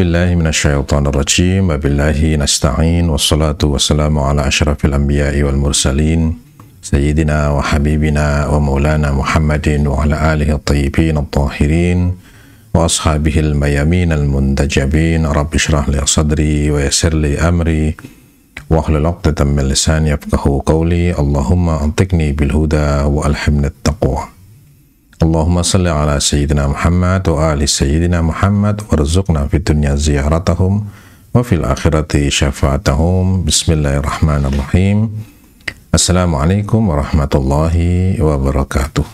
بالله من الشيطان الرجيم وبالله نستعين والصلاة والسلام على أشرف الأنبياء والمرسلين سيدنا وحبيبنا ومولانا محمد وعلى آله الطيبين الطاهرين وأصحابه الميامين المنتجبين رب اشرح لي صدري ويسر لي أمري وأهل العقدة من لساني يفقه قولي اللهم أنطقني بالهدى وألحمني التقوى Allahumma salli ala Sayyidina Muhammad wa ali Sayyidina Muhammad warzuqna fi dunya ziyaratahum wa fil akhirati syafaatahum Bismillahirrahmanirrahim Assalamualaikum warahmatullahi wabarakatuh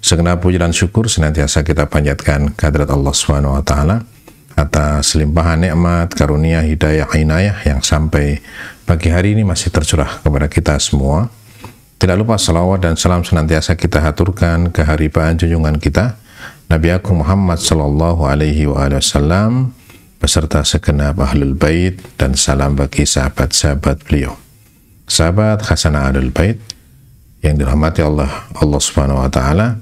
Segenap puji dan syukur senantiasa kita panjatkan kehadirat Allah Subhanahu wa taala atas limpahan nikmat karunia hidayah inayah yang sampai pagi hari ini masih tercurah kepada kita semua tidak lupa salawat dan salam senantiasa kita haturkan ke haribaan junjungan kita, Nabi Agung Muhammad Sallallahu Alaihi Wasallam beserta segenap ahlul bait dan salam bagi sahabat-sahabat beliau. Sahabat Hasanah Ahlul Bait yang dirahmati Allah Allah Subhanahu wa taala.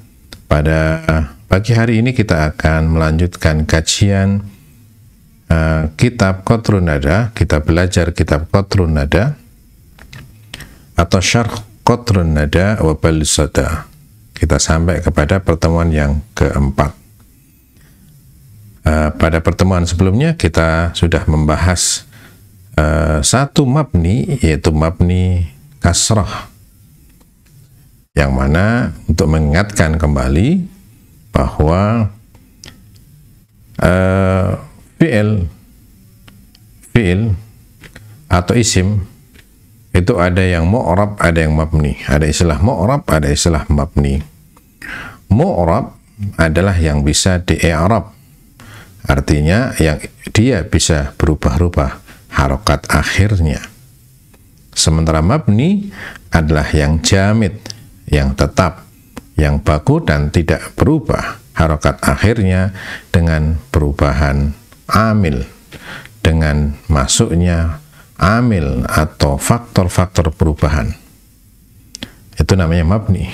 Pada pagi hari ini kita akan melanjutkan kajian uh, kitab Qatrun Nada, kita belajar kitab Qatrun Nada atau syarh Qatrun Nada wabal soda. Kita sampai kepada pertemuan yang keempat. Eh, pada pertemuan sebelumnya kita sudah membahas uh, satu mabni yaitu mabni kasroh yang mana untuk mengingatkan kembali bahwa uh, fi'il fi'il atau isim itu ada yang mu'rab, ada yang mabni. Ada istilah mu'rab, ada istilah mabni. Mu'rab adalah yang bisa di-i'rab. Artinya yang dia bisa berubah-ubah harokat akhirnya. Sementara mabni adalah yang jamit, yang tetap, yang baku dan tidak berubah harokat akhirnya dengan perubahan amil, dengan masuknya amil atau faktor-faktor perubahan. Itu namanya mabni.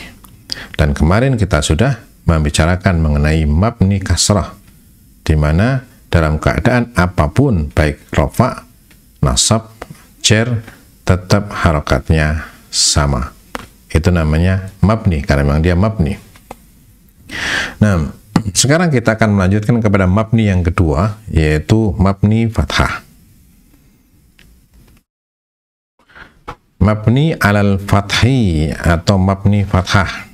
Dan kemarin kita sudah membicarakan mengenai mabni kasrah, di mana dalam keadaan apapun, baik rofa, nasab, cer, tetap harokatnya sama. Itu namanya mabni, karena memang dia mabni. Nah, sekarang kita akan melanjutkan kepada mabni yang kedua, yaitu mabni fathah. mabni alal fathi atau mabni fathah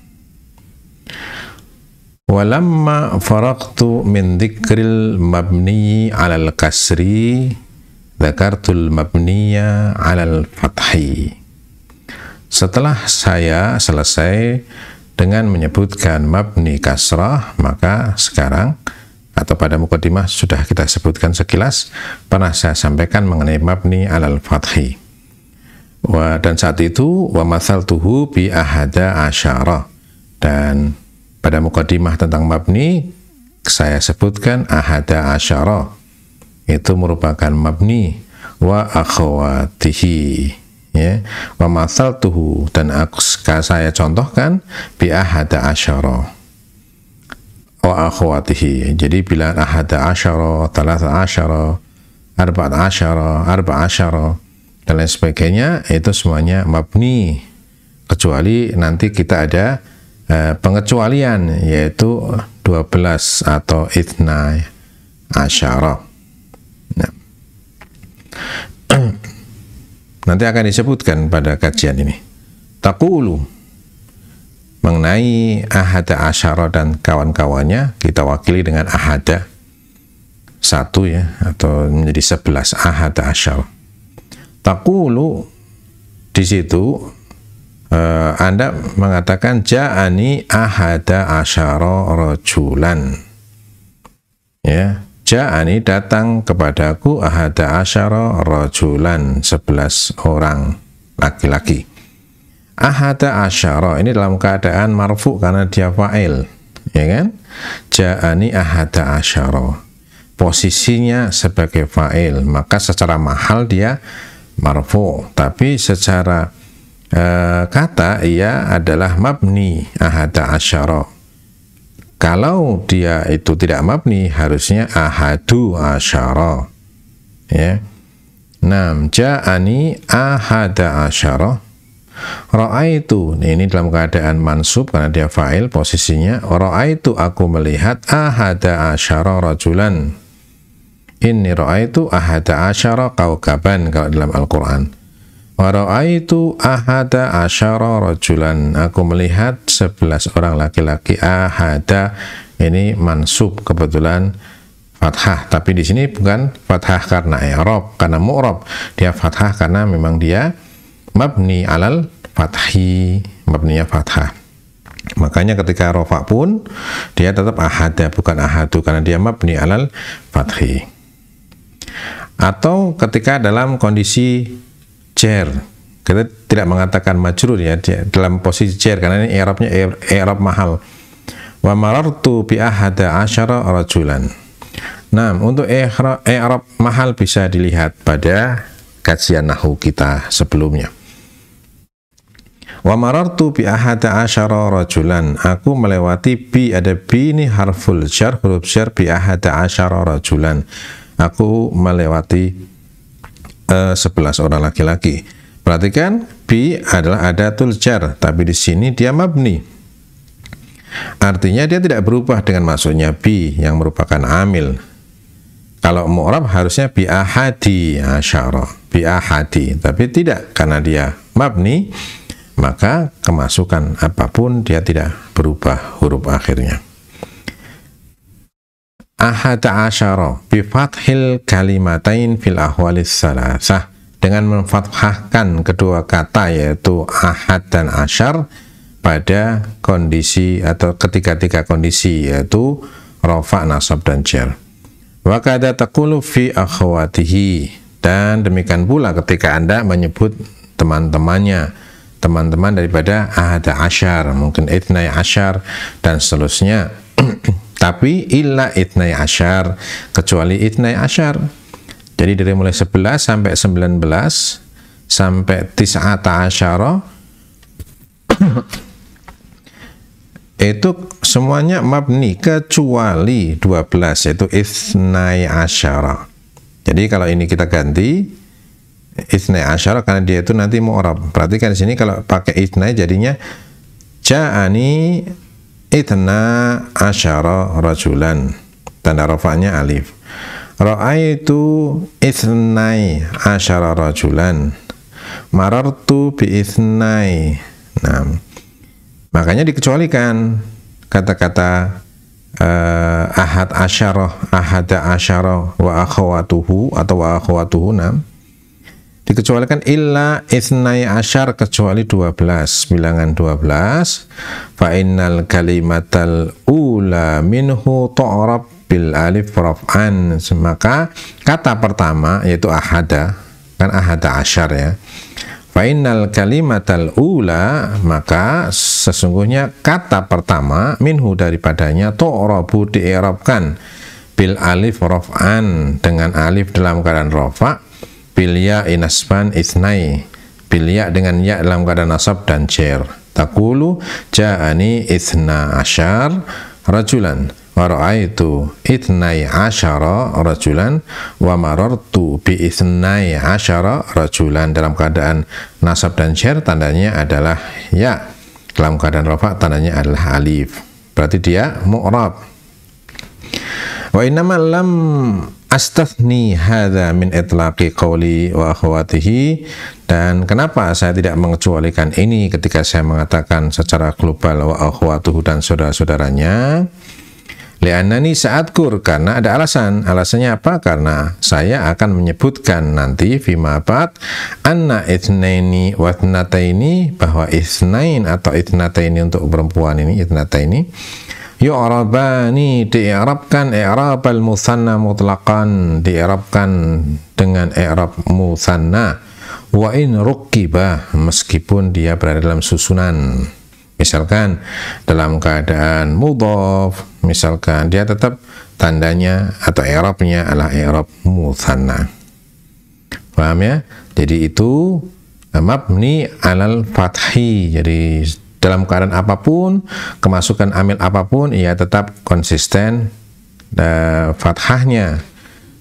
walamma faraqtu min dhikril mabni alal kasri dhakartul mabniya alal fathi setelah saya selesai dengan menyebutkan mabni kasrah maka sekarang atau pada mukadimah sudah kita sebutkan sekilas pernah saya sampaikan mengenai mabni alal fathi Wa, dan saat itu wa masal tuhu bi ahada asyara dan pada mukadimah tentang mabni saya sebutkan ahada asyara itu merupakan mabni wa akhwatihi ya wa masal tuhu dan aku saya contohkan bi ahada asyara wa akhwatihi jadi bila ahada asyara talata asyara arba'at asyara arba asyara dan lain sebagainya itu semuanya mabni kecuali nanti kita ada e, pengecualian yaitu 12 atau itna asyara nah. nanti akan disebutkan pada kajian ini takulu mengenai ahada asyara dan kawan-kawannya kita wakili dengan ahada satu ya atau menjadi sebelas ahada asyara Takulu di situ uh, Anda mengatakan ja'ani ahada asyara rojulan Ya, ja'ani datang kepadaku ahada asyara rojulan sebelas orang laki-laki. Ahada asyara ini dalam keadaan marfu karena dia fa'il, ya kan? Ja'ani ahada asyara. Posisinya sebagai fa'il, maka secara mahal dia marfu tapi secara uh, kata ia adalah mabni ahada asyara kalau dia itu tidak mabni harusnya ahadu asyara ya nam ja'ani ahada asyara Ra'aitu, ini dalam keadaan mansub karena dia fa'il posisinya. Ra'aitu aku melihat ahada asyara rajulan Inni ra'aitu ahada asyara kawkaban kalau dalam Al-Quran. Wa ra'aitu ahada asyara rajulan. Aku melihat sebelas orang laki-laki ahada ini mansub kebetulan fathah tapi di sini bukan fathah karena i'rab karena mu'rab dia fathah karena memang dia mabni alal fathi mabninya fathah Makanya ketika rofa pun dia tetap ahada bukan ahadu karena dia mabni alal fathi atau ketika dalam kondisi chair kita tidak mengatakan majrur ya dalam posisi chair karena ini arabnya arab mahal wa marartu bi ahada asyara rajulan nah untuk arab mahal bisa dilihat pada kajian nahu kita sebelumnya Wa marartu bi ahada asyara rajulan. Aku melewati bi ada bi ini harful jar huruf jar bi ahada asyara rajulan aku melewati uh, eh, 11 orang laki-laki. Perhatikan b adalah ada tuljar, tapi di sini dia mabni. Artinya dia tidak berubah dengan masuknya b yang merupakan amil. Kalau mu'rab harusnya bi ahadi asyara, bi ahadi, tapi tidak karena dia mabni, maka kemasukan apapun dia tidak berubah huruf akhirnya ahata asyara bifathil kalimatain fil ahwalis salasah dengan memfathahkan kedua kata yaitu ahad dan asyar pada kondisi atau ketiga-tiga kondisi yaitu rofa, nasab, dan jar. Wakada takulu fi akhwatihi dan demikian pula ketika Anda menyebut teman-temannya teman-teman daripada ahad asyar mungkin itnai asyar dan seterusnya Tapi illa itnai ashar, kecuali itnai ashar. Jadi dari mulai 11 sampai 19 sampai tis'ata asyara itu semuanya mabni kecuali 12 yaitu itnai asyara. Jadi kalau ini kita ganti itnai asyara karena dia itu nanti mu'rab. Perhatikan di sini kalau pakai itnai jadinya ja'ani itna asyara rajulan tanda rafa'nya alif ra'aitu itnai asyara rajulan marartu bi itnai nah makanya dikecualikan kata-kata uh, ahad asyara ahada asyara wa akhawatuhu atau wa akhawatuhu nah dikecualikan illa isnai ashar kecuali 12 bilangan 12 fa innal kalimatal ula minhu ta'rab bil alif raf'an maka kata pertama yaitu ahada kan ahada ashar ya fa innal kalimatal ula maka sesungguhnya kata pertama minhu daripadanya ta'rabu diirabkan bil alif raf'an dengan alif dalam keadaan rafa' bilya inasban ithnai bilya dengan ya dalam keadaan nasab dan cer takulu ja'ani ithna asyar rajulan waraitu isnai asyara rajulan wa marartu bi isnai asyara rajulan dalam keadaan nasab dan cer tandanya adalah ya dalam keadaan rofa tandanya adalah alif berarti dia mu'rab wa innama lam astathni hadha min itlaqi qawli wa akhwatihi dan kenapa saya tidak mengecualikan ini ketika saya mengatakan secara global wa akhwatuhu dan saudara-saudaranya saat sa'adkur karena ada alasan alasannya apa? karena saya akan menyebutkan nanti fima anak anna ithnaini wa ithnataini bahwa ithnain atau ithnataini untuk perempuan ini ithnataini ini yu'rabani di'arabkan i'rab al-musanna mutlaqan di'arabkan dengan i'rab musanna wa in rukkibah meskipun dia berada dalam susunan misalkan dalam keadaan mudhaf misalkan dia tetap tandanya atau i'rabnya adalah i'rab musanna paham ya jadi itu mabni alal fathi jadi dalam keadaan apapun, kemasukan amil apapun, ia tetap konsisten uh, fathahnya.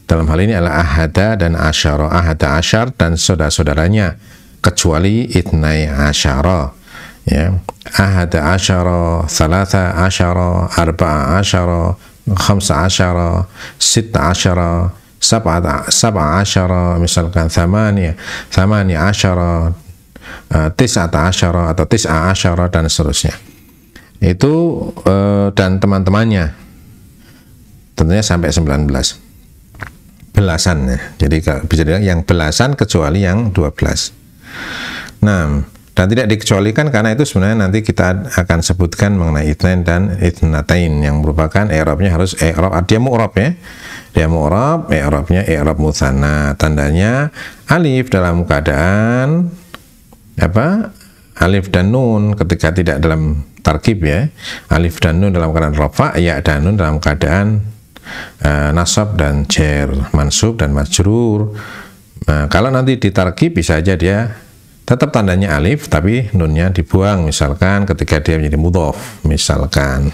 Dalam hal ini adalah ahada dan asyara, ahada asyar dan saudara-saudaranya, kecuali itnai asyara. Ya. Ahada asyara, salata asyara, arba'a asyara, khamsa asyara, sita asyara, sab'a asyara, misalkan thamani, thamani asyara, Eh, tis tis'ata asyara atau tis'a asyara dan seterusnya itu eh, dan teman-temannya tentunya sampai 19 belasan ya. jadi bisa dibilang yang belasan kecuali yang 12 nah dan tidak dikecualikan karena itu sebenarnya nanti kita akan sebutkan mengenai itnain dan itnatain yang merupakan Eropnya harus Erop, dia mu'rob ya dia mu'rob, Eropnya Erop mutana tandanya alif dalam keadaan apa alif dan nun ketika tidak dalam tarkib ya alif dan nun dalam keadaan rofa ya dan nun dalam keadaan uh, nasab dan jer mansub dan majrur nah, kalau nanti di tarkib bisa aja dia tetap tandanya alif tapi nunnya dibuang misalkan ketika dia menjadi mudhof misalkan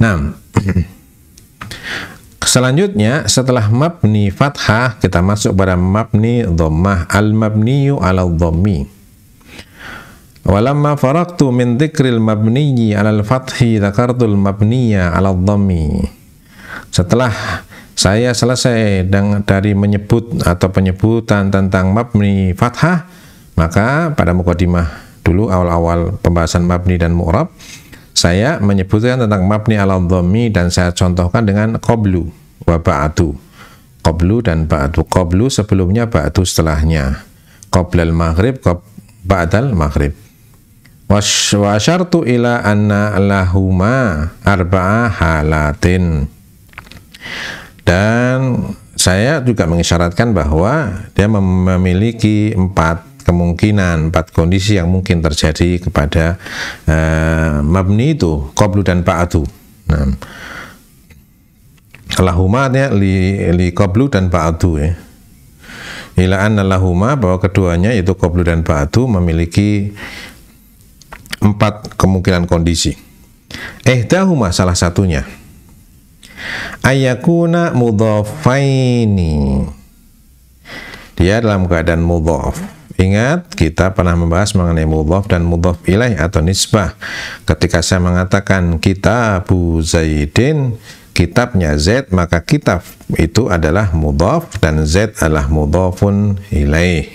nah Selanjutnya setelah mabni fathah kita masuk pada mabni dhammah al mabniyu ala dhammi Walamma faraktu min dzikril mabniyyi 'alal fathi dzakartul mabniyya 'alal dhammi. Setelah saya selesai dari menyebut atau penyebutan tentang mabni fathah, maka pada mukadimah dulu awal-awal pembahasan mabni dan mu'rab, saya menyebutkan tentang mabni 'alal dhammi dan saya contohkan dengan qablu wa ba'du. Qablu dan ba'du. Qablu sebelumnya, ba'du setelahnya. Qablal maghrib, qab ba'dal maghrib Wasyartu ila anna lahuma arba'a halatin. Dan saya juga mengisyaratkan bahwa dia memiliki empat kemungkinan, empat kondisi yang mungkin terjadi kepada uh, mabni itu, qablu dan ba'du. Nah, artinya li, li qablu dan ba'du ya. Ila anna lahuma bahwa keduanya yaitu qablu dan ba'du memiliki empat kemungkinan kondisi. Eh, dahuma salah satunya. Ayakuna mudhafaini. Dia dalam keadaan mudhaf. Ingat, kita pernah membahas mengenai mudhaf dan mudhaf ilaih atau nisbah. Ketika saya mengatakan kitabu Zaidin, kitabnya Z, maka kitab itu adalah mudhaf dan Z adalah mudhafun ilaih.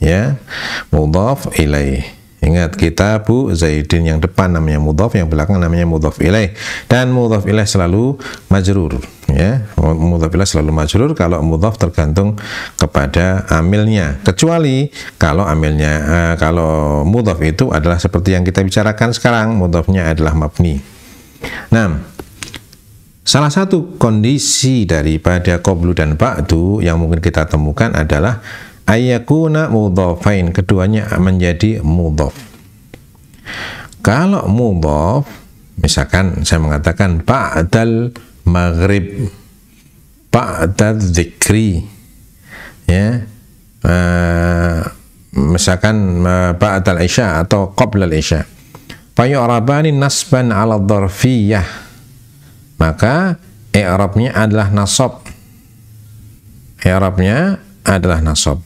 Ya, mudhaf ilaih. Ingat kita bu Zaidin yang depan namanya Mudhof yang belakang namanya Mudhof ilaih dan Mudhof ilaih selalu majrur ya. Mudhof ilaih selalu majrur kalau Mudhof tergantung kepada amilnya. Kecuali kalau amilnya uh, kalau Mudhof itu adalah seperti yang kita bicarakan sekarang, Mudhofnya adalah mabni. Nah, Salah satu kondisi daripada qoblu dan ba'du yang mungkin kita temukan adalah ayakuna mudhafain keduanya menjadi mudhaf kalau mudhaf misalkan saya mengatakan ba'dal maghrib ba'dal dzikri ya uh, misalkan uh, ba'dal isya atau qabla isya fayu'rabani nasban ala dharfiyah maka i'rabnya adalah nasab i'rabnya adalah nasab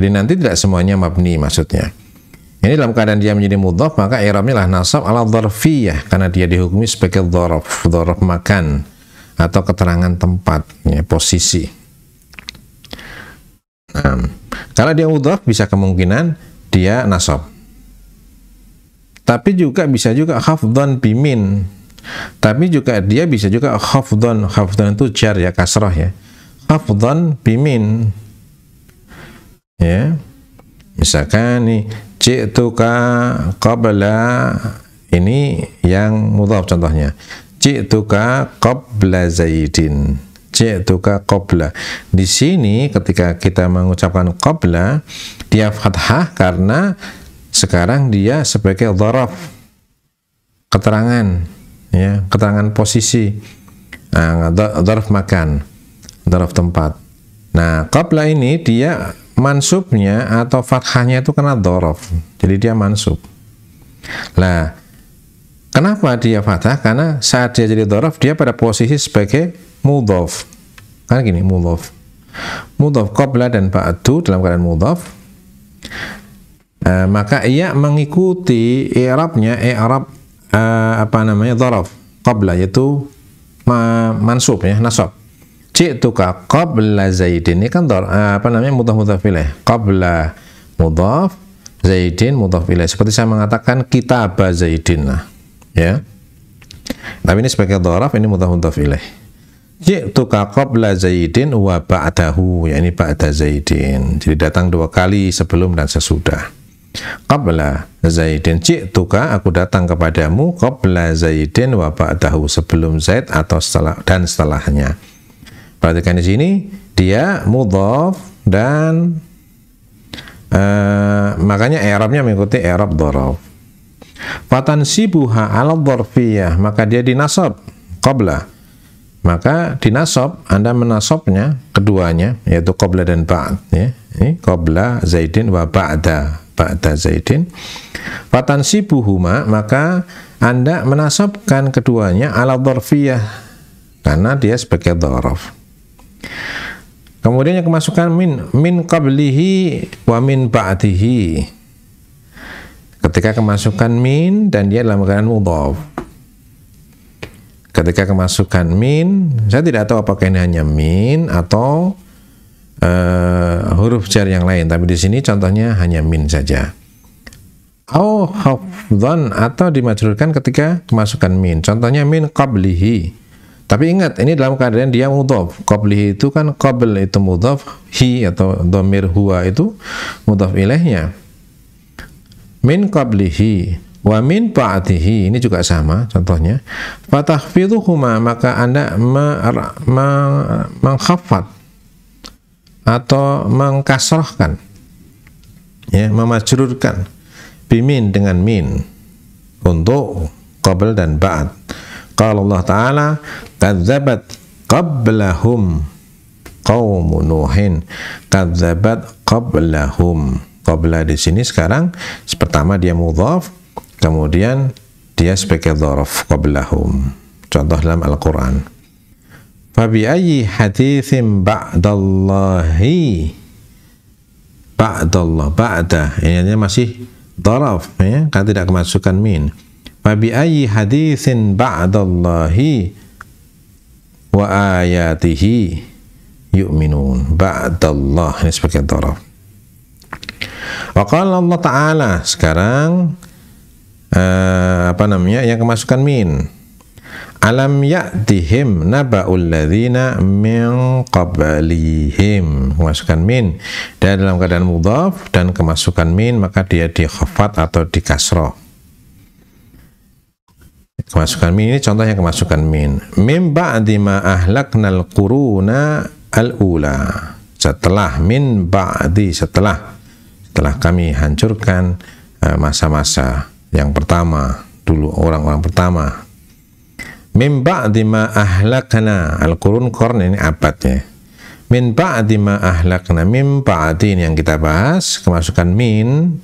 jadi nanti tidak semuanya mabni maksudnya. Ini dalam keadaan dia menjadi mudhaf maka i'rabnya lah nasab ala dzarfiyah karena dia dihukumi sebagai dzaraf, dzaraf makan atau keterangan tempat, ya, posisi. Nah, kalau dia mudhaf bisa kemungkinan dia nasab. Tapi juga bisa juga khafdhan bimin. Tapi juga dia bisa juga khafdhan, khafdhan itu jar ya kasrah ya. Khafdhan bimin ya misalkan nih ji'tuka qabla ini yang mudhaf contohnya ji'tuka qabla zaidin ji'tuka qabla di sini ketika kita mengucapkan qabla dia fathah karena sekarang dia sebagai dharaf keterangan ya keterangan posisi nah, dharaf makan dharaf tempat nah qabla ini dia mansubnya atau fathahnya itu kena dorof jadi dia mansub lah kenapa dia fathah karena saat dia jadi dorof dia pada posisi sebagai mudhof kan gini mudhof mudhof qabla dan ba'du dalam keadaan mudhof e, maka ia mengikuti i'rabnya i'rab e, apa namanya dorof qabla yaitu ma, mansub ya nasab Ji'tuka qabla Zaidin. Ini kan dor, eh, apa namanya mudhaf mudhaf ilaih. Qabla mudhaf Zaidin mudhaf ilaih. Seperti saya mengatakan kitaba Zaidin nah. Ya. Tapi ini sebagai dorof ini mudhaf mudhaf ilaih. Ji'tuka qabla Zaidin wa ba'dahu. Ya ini ba'da Zaidin. Jadi datang dua kali sebelum dan sesudah. Qabla Zaidin Ji'tuka aku datang kepadamu Qabla Zaidin wa ba'dahu Sebelum Zaid atau setelah dan setelahnya Perhatikan di sini, dia mudhaf dan uh, makanya i'rabnya mengikuti i'rab dhorof. Fatansibuha 'ala dharfiyah, maka dia dinasab qabla. Maka dinasab, Anda menasobnya keduanya yaitu qabla dan ba'd ya. Ini qabla Zaidin wa ba'da ba'da zaidin fatansibuhuma maka anda menasabkan keduanya ala dharfiyah karena dia sebagai dharaf. Kemudian yang kemasukan min min qablihi wa min ba'dihi. Ketika kemasukan min dan dia dalam keadaan mudhaf. Ketika kemasukan min, saya tidak tahu apakah ini hanya min atau uh, huruf jar yang lain, tapi di sini contohnya hanya min saja. Au hafdhan atau dimajrurkan ketika kemasukan min. Contohnya min qablihi tapi ingat, ini dalam keadaan dia mudhaf. Qabli itu kan qabl itu mudhaf, hi atau domir huwa itu mudhaf ilaihnya. Min qablihi wa min ba'dihi ini juga sama contohnya. Fatahfidhuhuma maka Anda mengkhafat atau mengkasrahkan ya, memajrurkan bimin dengan min untuk qabl dan ba'd. Kalau Allah Ta'ala kadzabat qablahum qaum nuhin kadzabat qablahum qabla di sini sekarang pertama dia mudhaf kemudian dia sebagai dzaraf qablahum contoh dalam Al-Qur'an Fabi ayyi haditsin ba'dallahi ba'dallah ba'da ini masih dzaraf ya kan tidak kemasukan min Fabi ayyi haditsin ba'dallahi wa ayatihi yu'minun ba'dallah ini sebagai taraf wa qala Allah Ta'ala sekarang uh, apa namanya yang kemasukan min alam ya'tihim naba'ul ladhina min qablihim kemasukan min dan dalam keadaan mudhaf dan kemasukan min maka dia dikhafat atau dikasroh Kemasukan min ini contohnya kemasukan min. Mim ba'di ma ahlaknal quruna al-ula. Setelah min ba'di setelah setelah kami hancurkan eh, masa-masa uh, yang pertama dulu orang-orang pertama. Min ba'di ma ahlakna al-qurun qarn ini abadnya. Min ba'di ma ahlakna mim ba'di ini yang kita bahas kemasukan min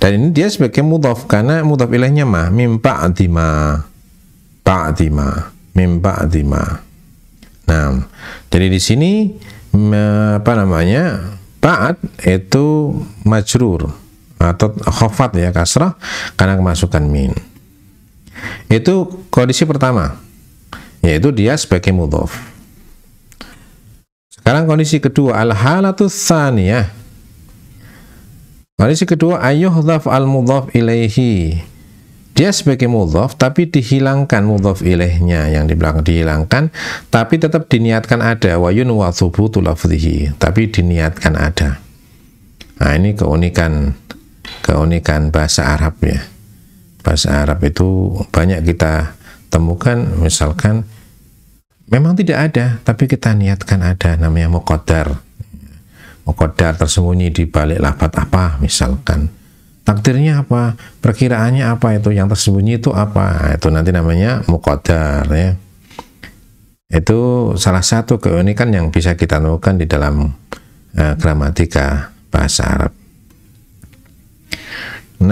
dan ini dia sebagai mudhaf karena mudhaf mah ma mim ba'dima. Ba'dima, mim ba'dima. Nah, jadi di sini mm, apa namanya? Ba'd itu majrur atau khafat ya kasrah karena kemasukan min. Itu kondisi pertama yaitu dia sebagai mudhaf. Sekarang kondisi kedua al halatu tsaniyah Baris kedua ayuhdhaf al-mudhaf ilaihi. Dia sebagai mudhaf tapi dihilangkan mudhaf ilaihnya yang di belakang dihilangkan tapi tetap diniatkan ada wa yun wa tapi diniatkan ada. Nah, ini keunikan keunikan bahasa Arab ya. Bahasa Arab itu banyak kita temukan misalkan memang tidak ada tapi kita niatkan ada namanya muqaddar Mukodar tersembunyi di balik labat apa misalkan. Takdirnya apa? Perkiraannya apa itu? Yang tersembunyi itu apa? Nah, itu nanti namanya mukodar ya. Itu salah satu keunikan yang bisa kita temukan di dalam uh, gramatika bahasa Arab. 6.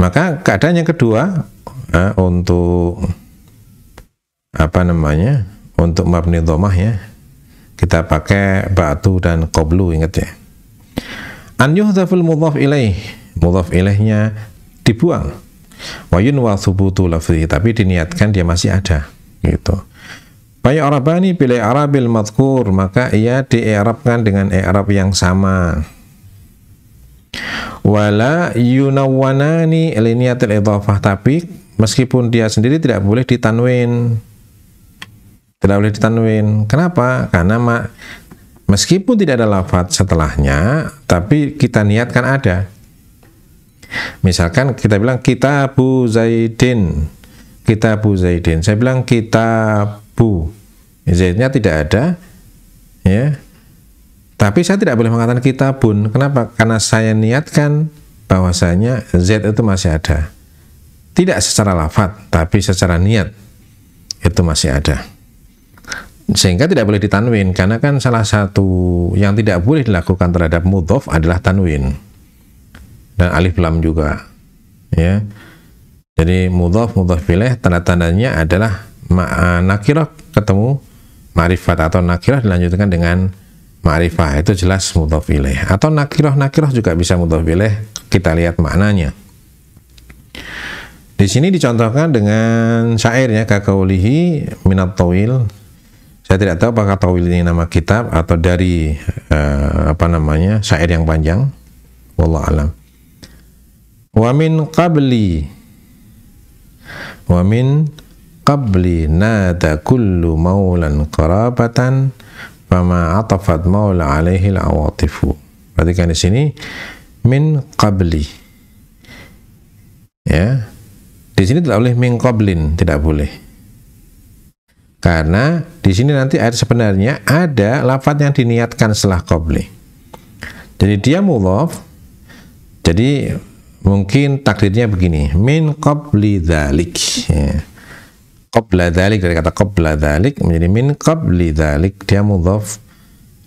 Maka keadaan yang kedua uh, untuk apa namanya? Untuk mabni domah ya, kita pakai batu dan koblu ingat ya an yuhzaful mudhaf ilaih mudhaf ilaihnya dibuang wa yunwa thubutu lafzihi tapi diniatkan dia masih ada gitu Bayu Arabani pilih Arabil madkur maka ia di'arabkan dengan Arab yang sama wala yunawwanani liniatil idhafah tapi meskipun dia sendiri tidak boleh ditanwin tidak boleh ditanwin. Kenapa? Karena ma, meskipun tidak ada lafat setelahnya, tapi kita niatkan ada. Misalkan kita bilang kita bu Zaidin. kita bu Zaidin. Saya bilang kita bu Zaidnya tidak ada. Ya. Tapi saya tidak boleh mengatakan kita pun. Kenapa? Karena saya niatkan bahwasanya Z itu masih ada. Tidak secara lafat, tapi secara niat itu masih ada sehingga tidak boleh ditanwin karena kan salah satu yang tidak boleh dilakukan terhadap mudhof adalah tanwin dan alif lam juga ya jadi mudhof mudhof bileh tanda-tandanya adalah eh, nakirah ketemu ma'rifat atau nakirah dilanjutkan dengan ma'rifah itu jelas mudhof pilih atau nakirah nakirah juga bisa mudhof pilih kita lihat maknanya di sini dicontohkan dengan syairnya kakaulihi minat tawil saya tidak tahu apakah Tawil ini nama kitab atau dari uh, apa namanya syair yang panjang. Wallah alam. Wa min qabli wa min qabli nada kullu maulan qarabatan fama atafat maula alaihi awatifu. kan di sini min qabli. Ya. Di sini tidak boleh min qablin, tidak boleh. Karena di sini nanti air sebenarnya ada lafat yang diniatkan setelah qobli. Jadi dia mudhaf. Jadi mungkin takdirnya begini, min kobli dalik, Ya. dalik dari kata qabla dalik menjadi min kobli dalik, dia mudhaf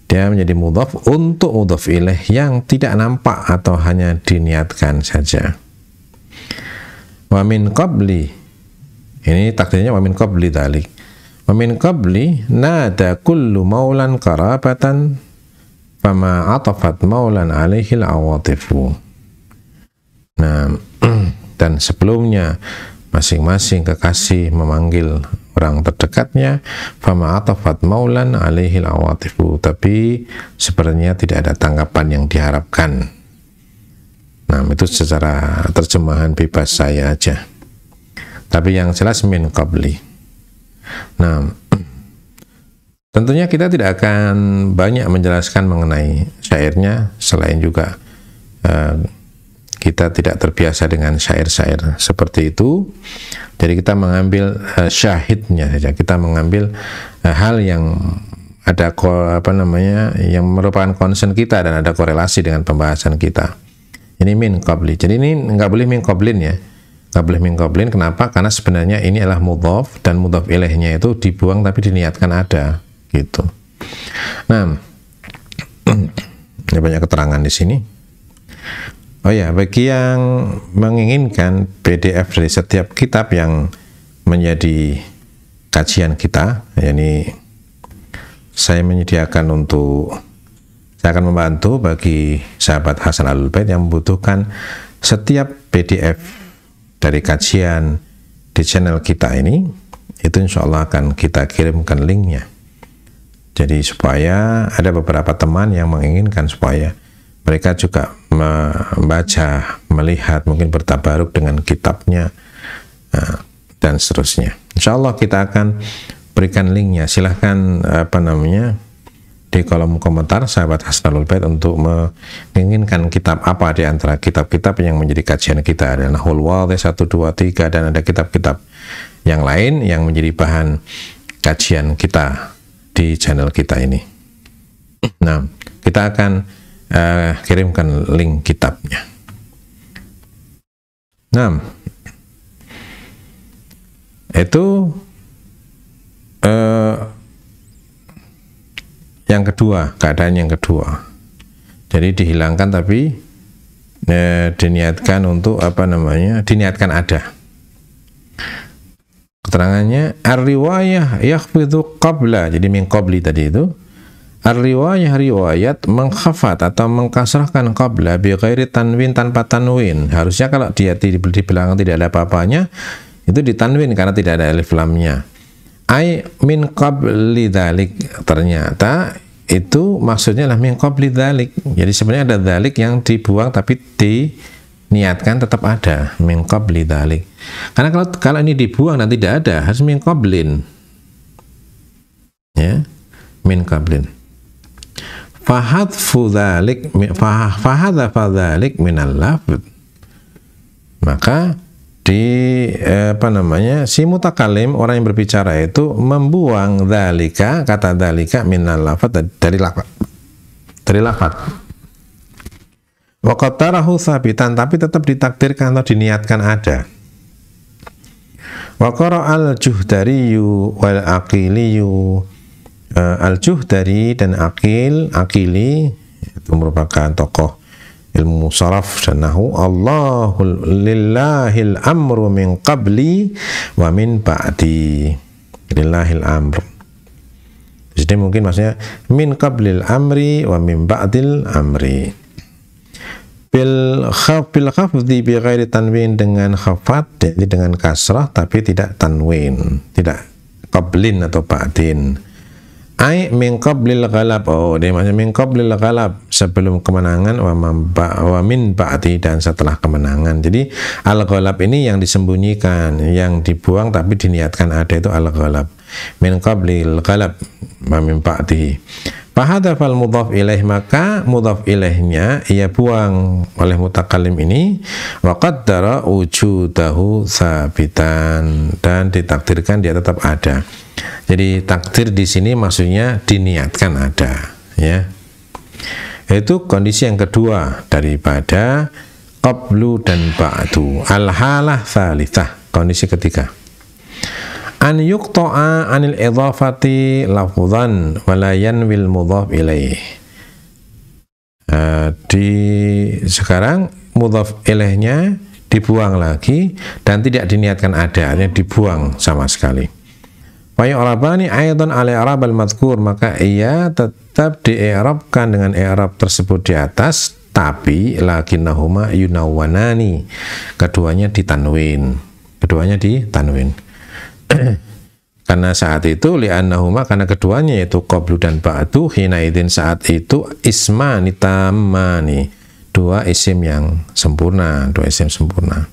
dia menjadi mudhaf untuk mudhaf ilaih yang tidak nampak atau hanya diniatkan saja. Wa min ini takdirnya wa min dalik. Wa min qabli nada kullu maulan karabatan fama atafat maulan alaihi awatifu. Nah, dan sebelumnya masing-masing kekasih memanggil orang terdekatnya fama atafat maulan alaihi awatifu tapi sebenarnya tidak ada tanggapan yang diharapkan nah itu secara terjemahan bebas saya aja tapi yang jelas min qabli Nah, tentunya kita tidak akan banyak menjelaskan mengenai syairnya selain juga eh, kita tidak terbiasa dengan syair-syair seperti itu. Jadi kita mengambil uh, syahidnya saja, kita mengambil uh, hal yang ada apa namanya yang merupakan concern kita dan ada korelasi dengan pembahasan kita. Ini min qabli. Jadi ini nggak boleh min qablin ya qablih min qablin kenapa? Karena sebenarnya ini adalah mudhaf dan mudhaf ilehnya itu dibuang tapi diniatkan ada gitu. Nah, ini banyak keterangan di sini. Oh ya, bagi yang menginginkan PDF dari setiap kitab yang menjadi kajian kita, yakni saya menyediakan untuk saya akan membantu bagi sahabat Hasan Al-Bait yang membutuhkan setiap PDF dari kajian di channel kita ini itu insya Allah akan kita kirimkan linknya jadi supaya ada beberapa teman yang menginginkan supaya mereka juga membaca, melihat, mungkin bertabaruk dengan kitabnya eh, dan seterusnya. Insya Allah kita akan berikan linknya. Silahkan apa namanya di kolom komentar sahabat Hasnalul Bait untuk menginginkan kitab apa di antara kitab-kitab yang menjadi kajian kita ada Nahul Wadih 1, 2, 3 dan ada kitab-kitab yang lain yang menjadi bahan kajian kita di channel kita ini nah kita akan uh, kirimkan link kitabnya nah itu uh, yang kedua, keadaan yang kedua. Jadi dihilangkan tapi eh, diniatkan untuk apa namanya? Diniatkan ada. Keterangannya ar-riwayah yakhbidu qabla. Jadi min qabli tadi itu Ar-riwayah riwayat mengkhafat atau mengkasrahkan qabla bi ghairi tanwin tanpa tanwin. Harusnya kalau dia dibilang tidak ada apa-apanya, itu ditanwin karena tidak ada alif lamnya ay min qabli dhalik. Ternyata itu maksudnya lah min qabli dhalik. Jadi sebenarnya ada dhalik yang dibuang tapi di niatkan tetap ada. Min qabli dhalik. Karena kalau kalau ini dibuang nanti tidak ada, harus min qablin. Ya. Min qablin. Fahadfu dhalik fahadhafa fudalik min al Maka di eh, apa namanya si mutakalim orang yang berbicara itu membuang dalika kata dalika minal lafat dari lafat dari lafat wakotarahu sabitan tapi tetap ditakdirkan atau diniatkan ada wakoro al juhdariyu wal yu eh, al juhdari dan akil akili itu merupakan tokoh ilmu saraf sanahu Allahul lillahil amru min qabli wa min ba'di lillahil amr jadi mungkin maksudnya min qablil amri wa min ba'dil amri bil khaf bil khafdi bi ghairi tanwin dengan khafat jadi dengan kasrah tapi tidak tanwin tidak qablin atau ba'din ai min qablil ghalab oh dia maksudnya min qablil ghalab sebelum kemenangan wa mamba, wa min ba'di dan setelah kemenangan jadi al ghalab ini yang disembunyikan yang dibuang tapi diniatkan ada itu al ghalab min qablil ghalab wa min ba'di Fahadafal mudhaf ilaih maka mudhaf ilaihnya ia buang oleh mutakalim ini wakat dara wujudahu sabitan dan ditakdirkan dia tetap ada. Jadi takdir di sini maksudnya diniatkan ada, ya. Itu kondisi yang kedua daripada qablu dan ba'du. Al-halah thalithah, kondisi ketiga. An yuqta'a anil idhafati lafzan walayan wil mudhaf ilaih. Uh, nah, di sekarang mudhaf ilaihnya dibuang lagi dan tidak diniatkan ada, hanya dibuang sama sekali. Wa yu'rabani aydan ala i'rab al-madhkur, maka ia tetap di dengan i'rab tersebut di atas tapi lakinnahuma yunawwanani. Keduanya ditanwin. Keduanya ditanwin. karena saat itu li'annahuma karena keduanya yaitu qablu dan ba'du hinaiden saat itu ismani tamani. Dua isim yang sempurna, dua isim sempurna.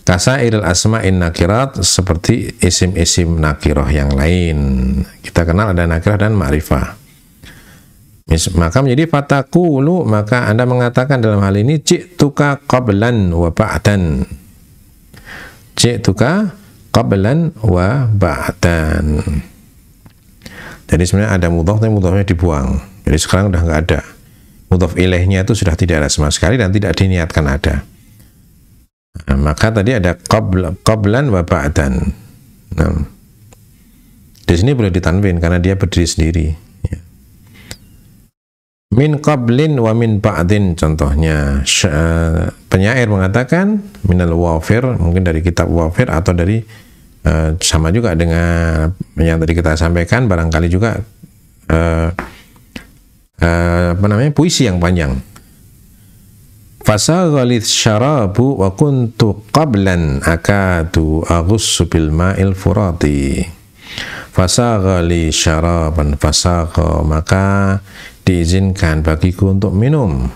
Kasairil in nakirat seperti isim-isim nakiroh yang lain. Kita kenal ada nakirah dan ma'rifah. Maka menjadi fatakulu, maka Anda mengatakan dalam hal ini, Ciktuka qablan wa ba'dan. tuka qablan wa ba'dan. Jadi sebenarnya ada mudhaf, tapi mudhafnya dibuang. Jadi sekarang udah nggak ada. Mudhaf ilehnya itu sudah tidak ada sama sekali dan tidak diniatkan ada. Nah, maka tadi ada qabla, qablan wa ba'dan. Nah, di sini boleh ditanwin karena dia berdiri sendiri. Ya. Min qablin wa min ba'din contohnya. uh, penyair mengatakan minal wafir, mungkin dari kitab wafir atau dari uh, sama juga dengan yang tadi kita sampaikan barangkali juga uh, uh, apa namanya puisi yang panjang Fasagalith syarabu wa kuntu qablan akadu aghussu bil ma'il furati. Fasagali syaraban fasagha maka diizinkan bagiku untuk minum.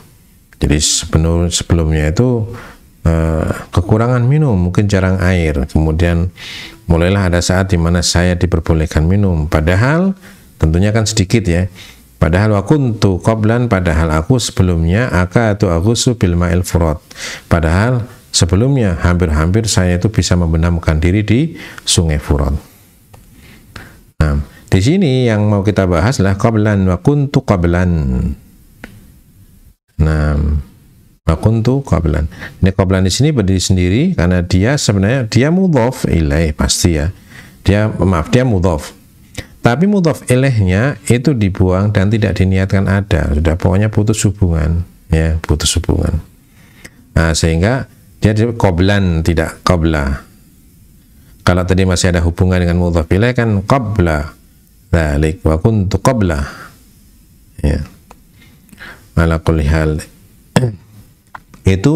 Jadi sebelum, sebelumnya itu uh, kekurangan minum, mungkin jarang air. Kemudian mulailah ada saat di mana saya diperbolehkan minum. Padahal tentunya kan sedikit ya Padahal aku untuk Koblan, padahal aku sebelumnya aka atau aku subil ma'il furot. Padahal sebelumnya hampir-hampir saya itu bisa membenamkan diri di sungai furot. Nah, di sini yang mau kita bahas Koblan, koblan wa kuntu koblan. Nah, wa kuntu Koblan. Ini Koblan di sini berdiri sendiri karena dia sebenarnya dia mudhof ilaih eh, eh, pasti ya. Dia maaf, dia mudhof tapi mudhaf elehnya itu dibuang dan tidak diniatkan ada. Sudah pokoknya putus hubungan, ya, putus hubungan. Nah, sehingga dia koblan tidak qabla. Kalau tadi masih ada hubungan dengan mudhaf ilaih kan qabla. Dzalik wa kuntu qabla. Ya. Ala kulli hal itu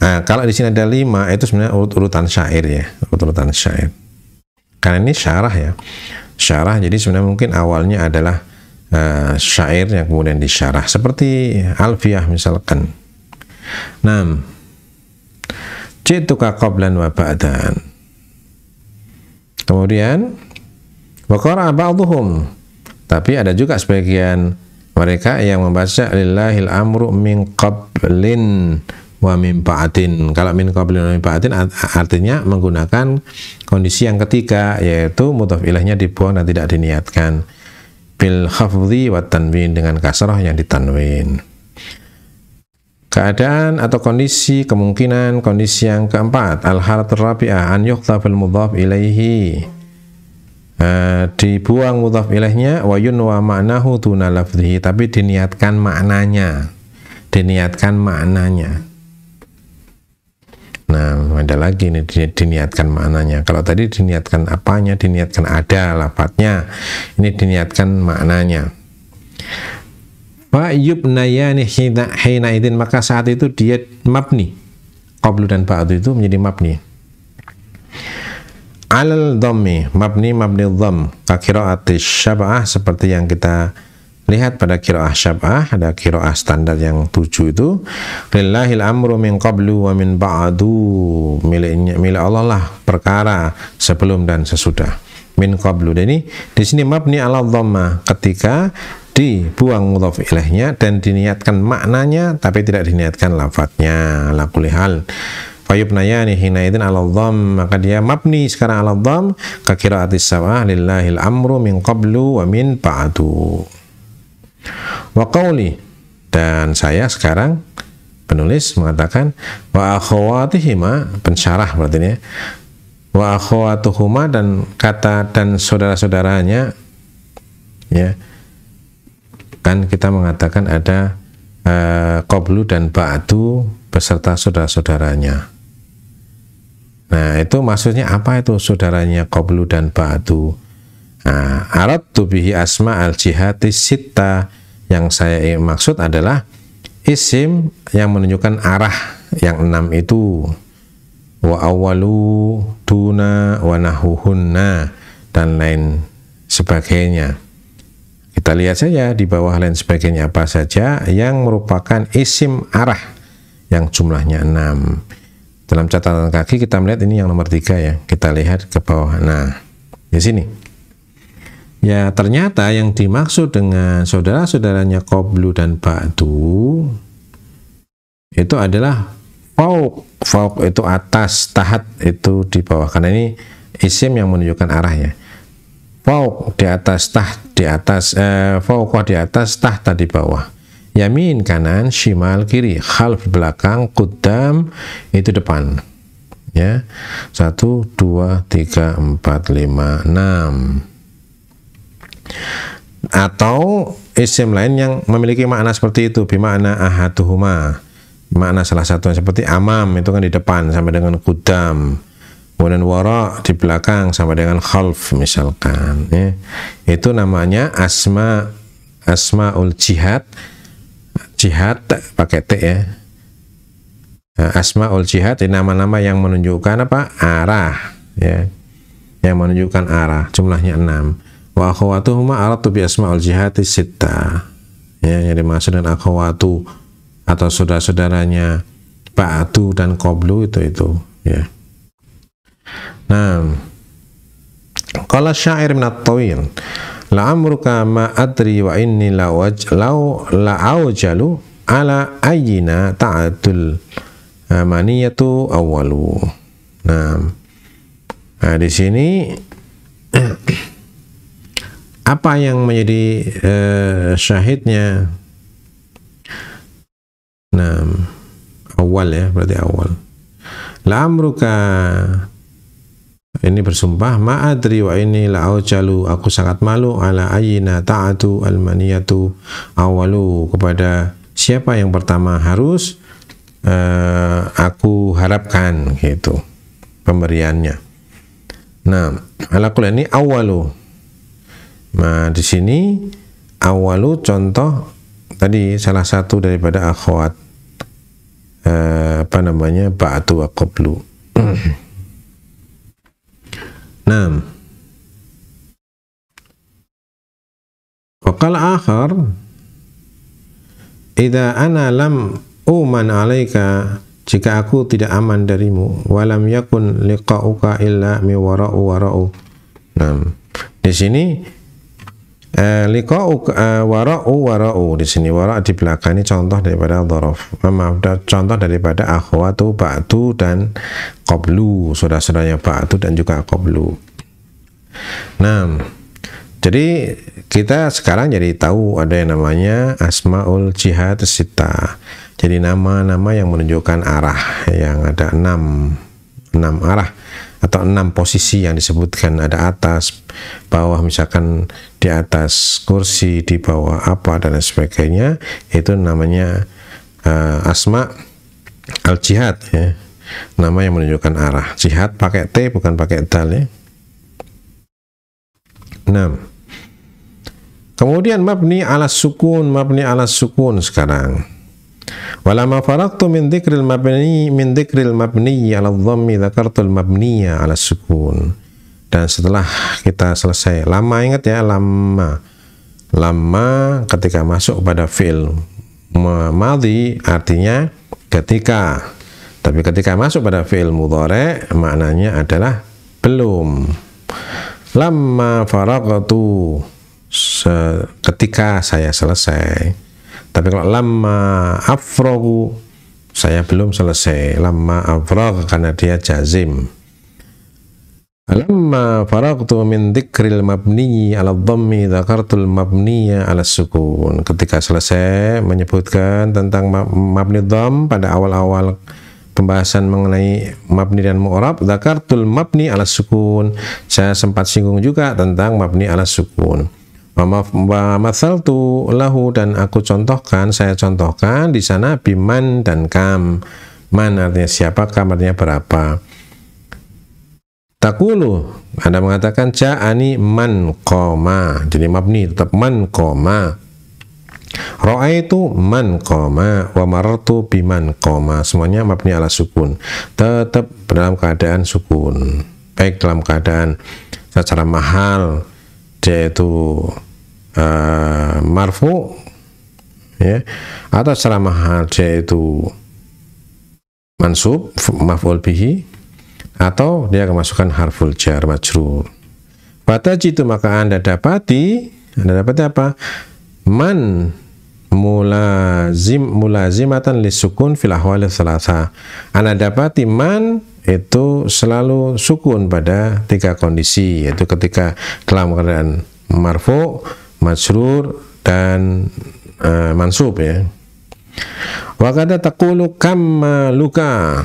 nah, kalau di sini ada lima itu sebenarnya urut urutan syair ya urut urutan syair karena ini syarah ya syarah jadi sebenarnya mungkin awalnya adalah uh, syair yang kemudian disyarah seperti alfiah misalkan Nam, jituka qablan wa ba'dan kemudian wa qara'a ba'dhum tapi ada juga sebagian mereka yang membaca lillahil amru min qablin wa min ba'din. Kalau min qablin wa min ba'din artinya menggunakan kondisi yang ketiga yaitu mudhaf ilahnya dibuang dan tidak diniatkan. Bil khafdhi wa tanwin dengan kasrah yang ditanwin. Keadaan atau kondisi kemungkinan kondisi yang keempat al halat rabi'ah an yuhtafil mudhaf ilaihi. Uh, dibuang mudhaf ilahnya wa yunwa ma'nahu tuna lafdhihi tapi diniatkan maknanya diniatkan maknanya Nah, ada lagi di, diniatkan maknanya. Kalau tadi diniatkan apanya, diniatkan ada lafadznya. Ini diniatkan maknanya. yub yubnayani hina idin maka saat itu dia mabni. Qablu dan ba'du itu menjadi mabni. Alal dhammi, mabni mabni dham. Kakiraati syab'ah seperti yang kita Lihat pada kiroah syab'ah, ada kiroah standar yang tujuh itu. Lillahil amru min qablu wa min ba'du. Miliknya, milik Allah lah perkara sebelum dan sesudah. Min qablu. Dan ini di sini mabni ala dhamma. Ketika dibuang mudhaf ilahnya dan diniatkan maknanya tapi tidak diniatkan lafadznya. Ala kulihal hina hinaidin ala dham maka dia mabni sekarang ala dham ke qiraati sawah lillahil amru min qablu wa min ba'du Wa qawli dan saya sekarang penulis mengatakan wa akhawatihima pensyarah berarti ini ya. wa akhawatuhuma dan kata dan saudara-saudaranya ya kan kita mengatakan ada uh, dan ba'du beserta saudara-saudaranya nah itu maksudnya apa itu saudaranya qoblu dan ba'du Nah, arat tubihi asma al jihati sita yang saya maksud adalah isim yang menunjukkan arah yang enam itu wa awalu tuna wa dan lain sebagainya. Kita lihat saja di bawah lain sebagainya apa saja yang merupakan isim arah yang jumlahnya enam. Dalam catatan kaki kita melihat ini yang nomor tiga ya. Kita lihat ke bawah. Nah, di sini. Ya ternyata yang dimaksud dengan saudara-saudaranya Koblu dan Ba'du itu adalah Fauk. Fauk itu atas, tahat itu di bawah. Karena ini isim yang menunjukkan arahnya. Fauk di atas, tah di atas, eh, Fauk di atas, tahta di bawah. Yamin kanan, shimal kiri, khalf belakang, kudam itu depan. Ya, satu, dua, tiga, empat, lima, enam atau isim lain yang memiliki makna seperti itu bimakna ahaduhuma makna salah satu seperti amam itu kan di depan sama dengan kudam kemudian wara di belakang sama dengan khalf misalkan ya. itu namanya asma asmaul jihad jihad pakai t ya eh, asmaul jihad ini nama-nama yang menunjukkan apa arah ya yang menunjukkan arah jumlahnya enam wa akhawatuhuma aratu bi asma'ul jihati sitta ya yang dimaksud dengan akhawatu atau saudara-saudaranya ba'du dan qablu itu itu ya nah kalau syair at tawil la amruka ma adri wa inni la waj lau la aujalu ala ayyina ta'atul maniyatu awalu nah, nah di sini apa yang menjadi uh, syahidnya nah awal ya berarti awal lamruka ini bersumpah ma'adri wa ini la'au jalu aku sangat malu ala ayina ta'atu almaniyatu awalu kepada siapa yang pertama harus uh, aku harapkan gitu pemberiannya nah ala ini awalu Nah, di sini awalu contoh tadi salah satu daripada akhwat eh, apa namanya ba'du wa qablu. Naam. wakal akhar Ida ana lam uman alaika jika aku tidak aman darimu walam yakun liqa'uka illa mi wara'u wara'u. Nah, di sini Eh, liqa'u eh, wara'u wara'u di sini wara' di belakang ini contoh daripada dorof eh, maaf contoh daripada akhwatu ba'du dan qablu saudara-saudaranya ba'du dan juga qablu nah jadi kita sekarang jadi tahu ada yang namanya asmaul jihad sita jadi nama-nama yang menunjukkan arah yang ada enam enam arah atau enam posisi yang disebutkan ada atas, bawah misalkan di atas kursi, di bawah apa dan lain sebagainya itu namanya uh, asma al jihad ya. Nama yang menunjukkan arah. Jihad pakai T bukan pakai dal ya. 6. Kemudian mabni ala sukun, mabni ala sukun sekarang. Walamma faraqtu min dzikril mabni min dzikril mabni 'ala dhammi dzakartul mabniya 'ala sukun. Dan setelah kita selesai, lama ingat ya, lama. Lama ketika masuk pada film. madhi artinya ketika. Tapi ketika masuk pada film mudhari maknanya adalah belum. lama faraqtu ketika saya selesai. Tapi kalau lama afrohu saya belum selesai. Lama afroh karena dia jazim. Lama faragtu min dzikril mabni ala dhammi tul mabniya ala sukun. Ketika selesai menyebutkan tentang mabni dham pada awal-awal pembahasan mengenai mabni dan mu'rab tul mabni ala sukun saya sempat singgung juga tentang mabni ala sukun Wa tu lahu dan aku contohkan, saya contohkan di sana biman dan kam. Man artinya siapa, kam artinya berapa. Takulu, Anda mengatakan ja'ani man koma. Jadi mabni tetap man koma. Ro'a itu man koma, wa marartu biman koma. Semuanya mabni ala sukun. Tetap dalam keadaan sukun. Baik dalam keadaan secara mahal, dia itu uh, eh, marfu ya atau selama mahal dia itu mansub maf'ul bihi atau dia kemasukan harful jar majrur itu maka anda dapati anda dapati apa man mulazim mulazimatan lisukun fil ahwal salasa. Anda dapati man itu selalu sukun pada tiga kondisi yaitu ketika dalam keadaan marfu, masrur dan uh, mansub ya. Wa kada taqulu kam maluka.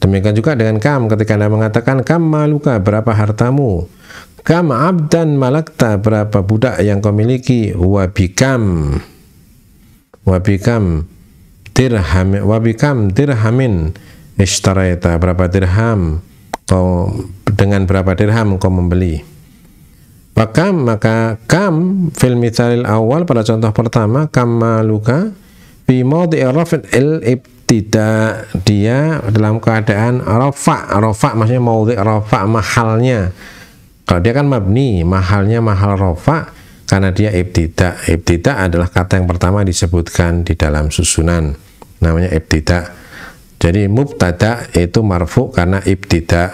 Demikian juga dengan kam ketika Anda mengatakan kam maluka berapa hartamu. Kam abdan malakta berapa budak yang kau miliki wabikam wabikam dirham wabikam dirhamin ishtaraita berapa dirham kau dengan berapa dirham kau membeli Fakam maka kam fil mitalil awal pada contoh pertama kamaluka fi mawdi'i il ibtida dia dalam keadaan rofa rofa maksudnya modi rofa mahalnya kalau dia kan mabni mahalnya mahal rofa karena dia ibtida ibtida adalah kata yang pertama disebutkan di dalam susunan namanya ibtida jadi mubtada itu marfu karena ibtida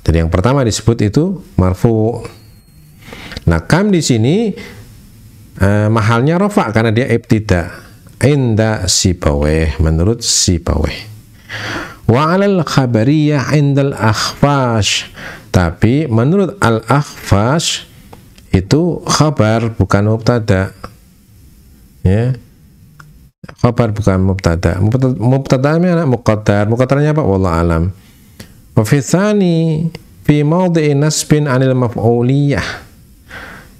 jadi yang pertama disebut itu marfu' Nah, kam di sini eh, mahalnya rofa karena dia ibtida. Inda sibaweh menurut sibaweh. Wa alal khabariyah indal akhfash. Tapi menurut al akhfash itu khabar bukan mubtada. Ya. Khabar bukan mubtada. Mubtada anak muqaddar. Muqaddarnya apa? Wallah alam. Wa fi fi mawdi'i nasbin anil maf'uliyah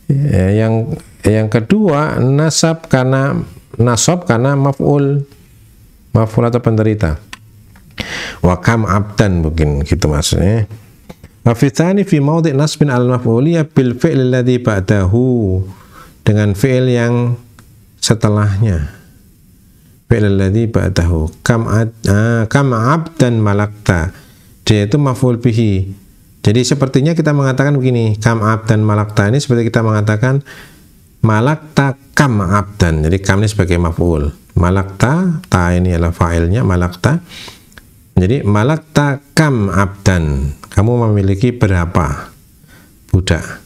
Ya, yang yang kedua nasab karena nasab karena maf'ul maf'ul atau penderita. Wakam abdan mungkin gitu maksudnya. Wafitani fi maudhi' nasbin al ya bil fi'l alladhi ba'dahu dengan fi'il yang setelahnya. Fi'il alladhi ba'dahu kam ad, ah, kam abdan malakta. Dia itu maf'ul bihi jadi sepertinya kita mengatakan begini, kam abdan malakta ini seperti kita mengatakan malakta kam abdan. Jadi kam ini sebagai maf'ul. Malakta, ta ini adalah fa'ilnya, malakta. Jadi malakta kam abdan. Kamu memiliki berapa budak?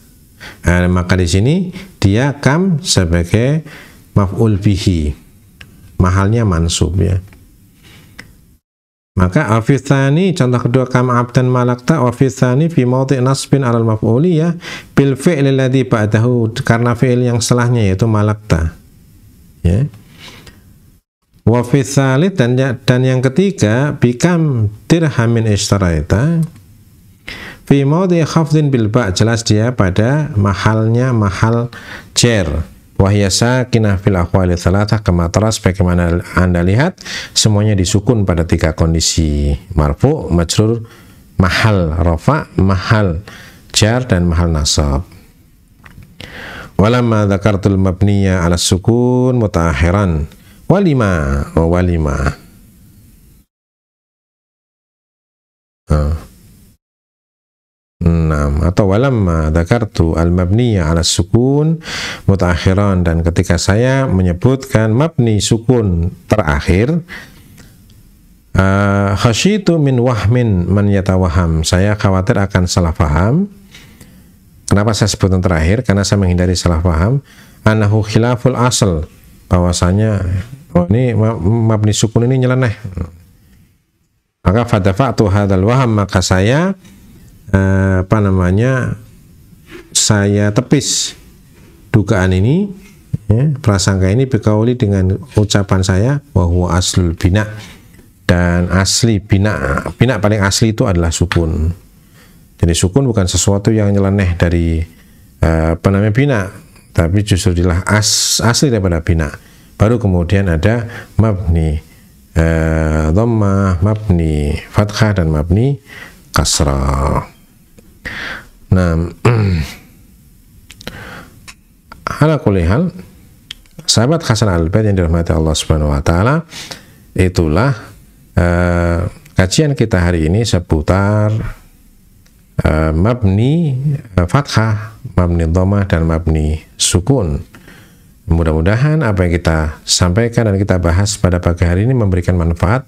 Nah, maka di sini dia kam sebagai maf'ul bihi. Mahalnya mansub ya. Maka afisani contoh kedua kam abdan malakta afisani fi mauti nasbin alal maf'uli ya bil fi'l alladhi ba'dahu karena fi'il yang selahnya yaitu malakta. Ya. Wa fi dan ya, dan yang ketiga bikam dirhamin istaraita fi mawdi khafdin bil ba jelas dia pada mahalnya mahal cer wahya sakinah fil ahwali thalatha kama taras bagaimana Anda lihat semuanya disukun pada tiga kondisi marfu, majrur, mahal rafa, mahal jar dan mahal nasab. Walamma dzakartul mabniya ala sukun mutaakhiran walima walima. Uh. 6 atau walamma dzakartu al-mabniya 'ala sukun mutakhiran dan ketika saya menyebutkan mabni sukun terakhir uh, khasyitu min wahmin man yatawaham saya khawatir akan salah paham kenapa saya sebutkan terakhir karena saya menghindari salah paham anahu khilaful asal bahwasanya oh ini mabni sukun ini nyeleneh maka fadafa'tu hadal waham maka saya eh, apa namanya saya tepis dugaan ini ya, prasangka ini berkauli dengan ucapan saya bahwa aslul bina dan asli bina bina paling asli itu adalah sukun jadi sukun bukan sesuatu yang nyeleneh dari eh, apa namanya bina tapi justru adalah as, asli daripada bina baru kemudian ada mabni eh, dhamma, mabni fathah dan mabni kasrah Nah, ala kulihal, sahabat Hasan al yang dirahmati Allah Subhanahu wa taala, itulah uh, kajian kita hari ini seputar uh, mabni uh, fathah, mabni domah dan mabni sukun. Mudah-mudahan apa yang kita sampaikan dan kita bahas pada pagi hari ini memberikan manfaat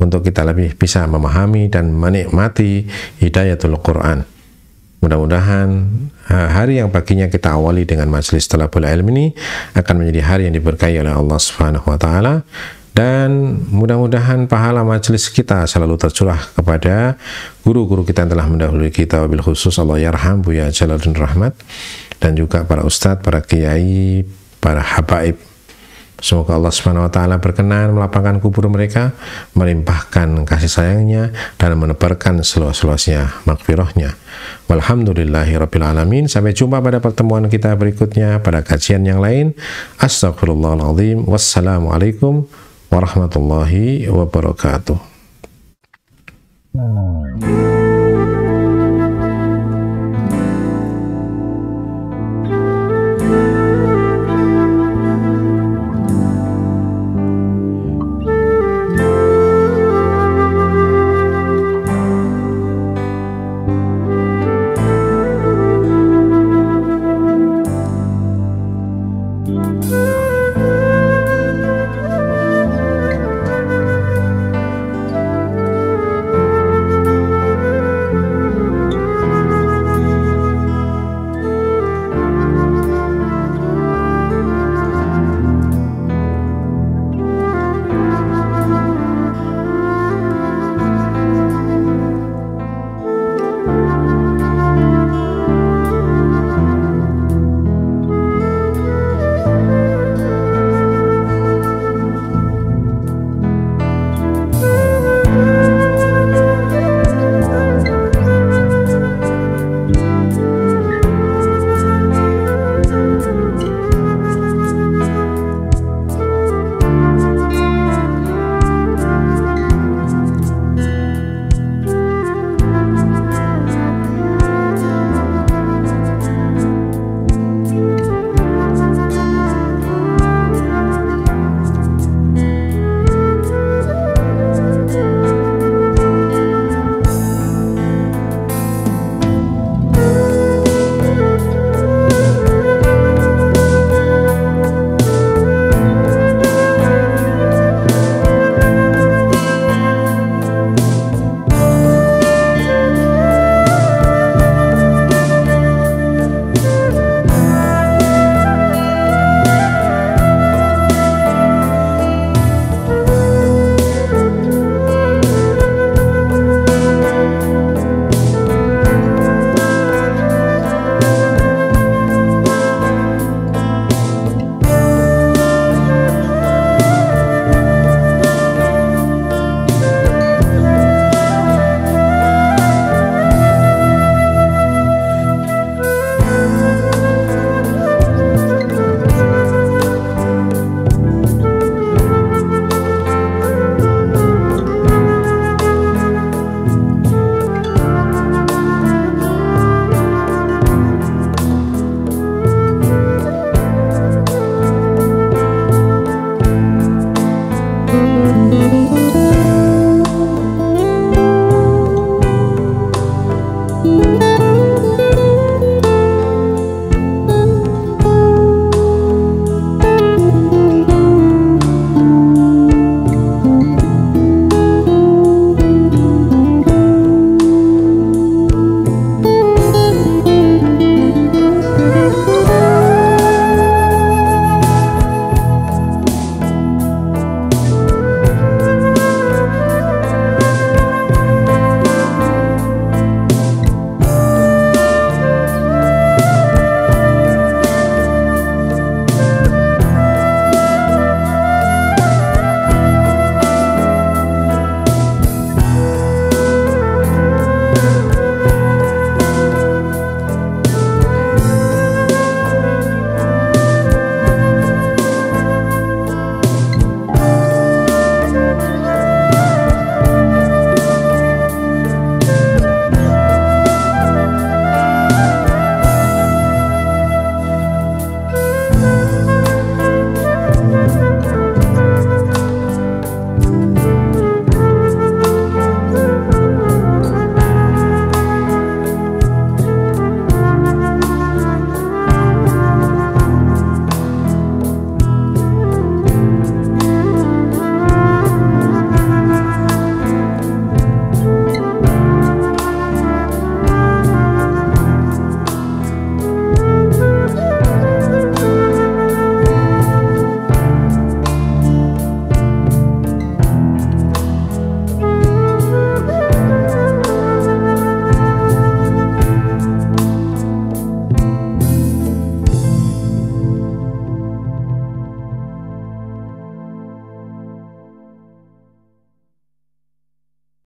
untuk kita lebih bisa memahami dan menikmati hidayatul Quran. Mudah-mudahan hari yang paginya kita awali dengan majelis setelah bola ilmi ini akan menjadi hari yang diberkahi oleh Allah Subhanahu wa taala dan mudah-mudahan pahala majelis kita selalu tercurah kepada guru-guru kita yang telah mendahului kita wabil khusus Allah yarham Buya Jalaluddin Rahmat dan juga para ustadz, para kiai, para habaib Semoga Allah Subhanahu wa taala berkenan melapangkan kubur mereka, melimpahkan kasih sayangnya dan menebarkan seluas-luasnya makfirahnya. Walhamdulillahirabbil alamin. Sampai jumpa pada pertemuan kita berikutnya pada kajian yang lain. Astagfirullahalazim. Wassalamualaikum warahmatullahi wabarakatuh. Hmm.